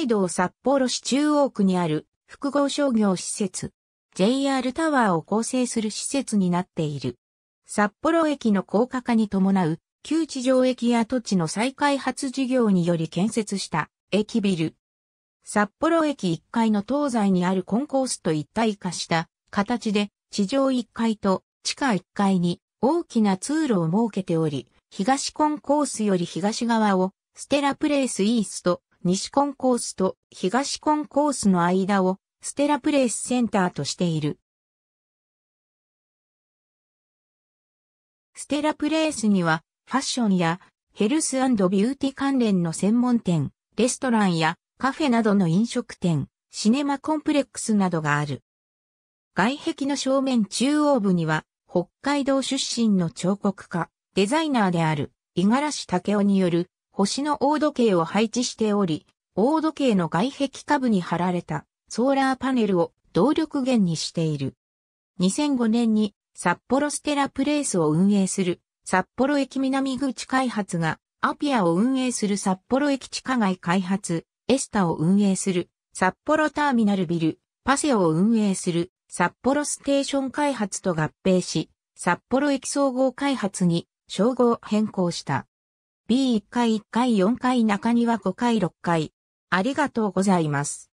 海道札幌市中央区にある複合商業施設 JR タワーを構成する施設になっている。札幌駅の高架化に伴う旧地上駅や土地の再開発事業により建設した駅ビル。札幌駅1階の東西にあるコンコースと一体化した形で地上1階と地下1階に大きな通路を設けており、東コンコースより東側をステラプレイスイースト、西コンコースと東コンコースの間をステラプレイスセンターとしている。ステラプレイスにはファッションやヘルスビューティ関連の専門店、レストランやカフェなどの飲食店、シネマコンプレックスなどがある。外壁の正面中央部には北海道出身の彫刻家、デザイナーである五十嵐武雄による星の大時計を配置しており、大時計の外壁下部に貼られたソーラーパネルを動力源にしている。2005年に札幌ステラプレイスを運営する札幌駅南口開発がアピアを運営する札幌駅地下街開発、エスタを運営する札幌ターミナルビル、パセオを運営する札幌ステーション開発と合併し、札幌駅総合開発に称号変更した。B1 回1回4回中庭5回6回。ありがとうございます。